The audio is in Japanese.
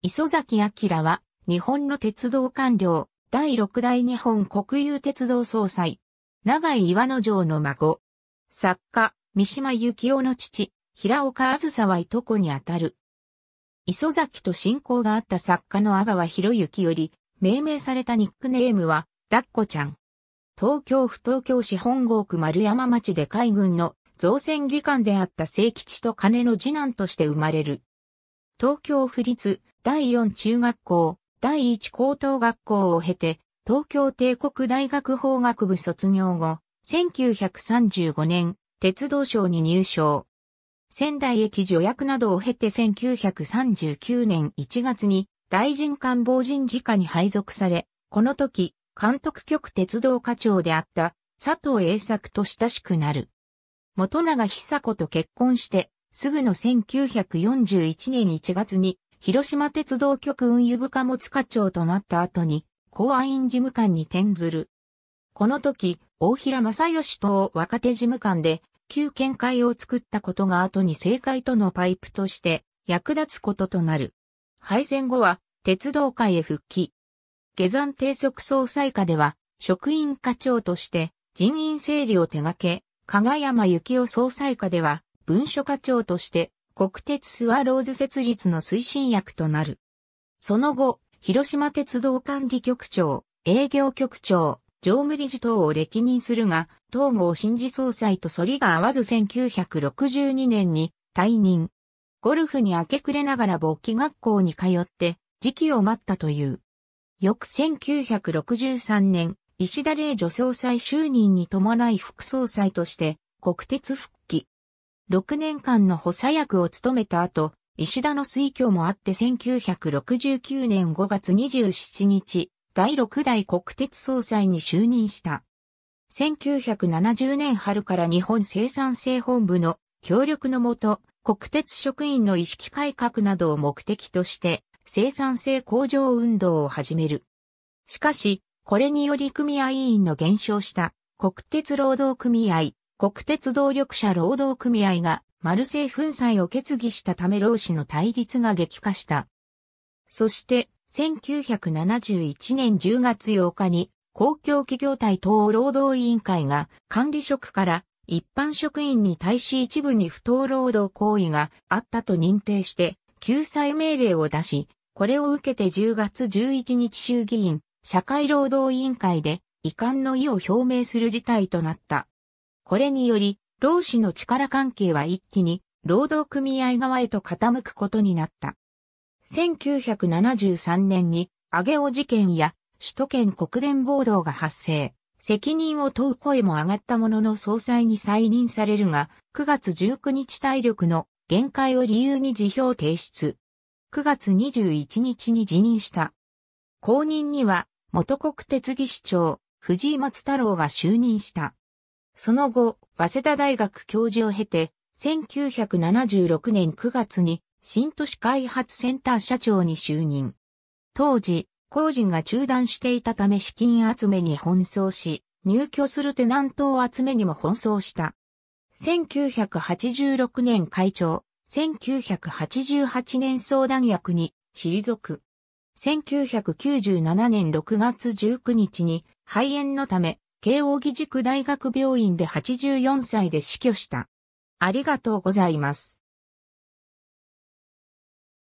磯崎明は、日本の鉄道官僚、第6代日本国有鉄道総裁、長井岩之城の孫、作家、三島幸雄の父、平岡あずさはいとこにあたる。磯崎と親交があった作家の阿川博之より、命名されたニックネームは、ダッコちゃん。東京府東京市本郷区丸山町で海軍の造船技官であった聖吉と金の次男として生まれる。東京府立第4中学校、第1高等学校を経て、東京帝国大学法学部卒業後、1935年、鉄道省に入省。仙台駅助役などを経て1939年1月に大臣官房人事課に配属され、この時、監督局鉄道課長であった佐藤栄作と親しくなる。元永久子と結婚してすぐの1941年1月に、広島鉄道局運輸部貨物課長となった後に、公安院事務官に転ずる。この時、大平正義と若手事務官で、旧見解を作ったことが後に政界とのパイプとして役立つこととなる。敗戦後は鉄道界へ復帰。下山定速総裁下では職員課長として人員整理を手掛け、加賀山幸夫総裁下では文書課長として、国鉄スワローズ設立の推進役となる。その後、広島鉄道管理局長、営業局長、常務理事等を歴任するが、東郷新次総裁と反りが合わず1962年に退任。ゴルフに明け暮れながら勃起学校に通って、時期を待ったという。翌1963年、石田霊女総裁就任に伴い副総裁として、国鉄復帰。6年間の補佐役を務めた後、石田の推挙もあって1969年5月27日、第6代国鉄総裁に就任した。1970年春から日本生産性本部の協力のもと、国鉄職員の意識改革などを目的として、生産性向上運動を始める。しかし、これにより組合員の減少した国鉄労働組合国鉄動力車労働組合がマルセイ粉砕を決議したため労使の対立が激化した。そして、1971年10月8日に公共企業体等労働委員会が管理職から一般職員に対し一部に不当労働行為があったと認定して救済命令を出し、これを受けて10月11日衆議院社会労働委員会で遺憾の意を表明する事態となった。これにより、労使の力関係は一気に労働組合側へと傾くことになった。1973年に、上尾事件や首都圏国連暴動が発生、責任を問う声も上がったものの総裁に再任されるが、9月19日体力の限界を理由に辞表提出。9月21日に辞任した。後任には、元国鉄技師長、藤井松太郎が就任した。その後、早稲田大学教授を経て、1976年9月に新都市開発センター社長に就任。当時、工事が中断していたため資金集めに奔走し、入居するテナントを集めにも奔走した。1986年会長、1988年相談役に退く。1997年6月19日に肺炎のため慶応義塾大学病院で84歳で死去した。ありがとうございます。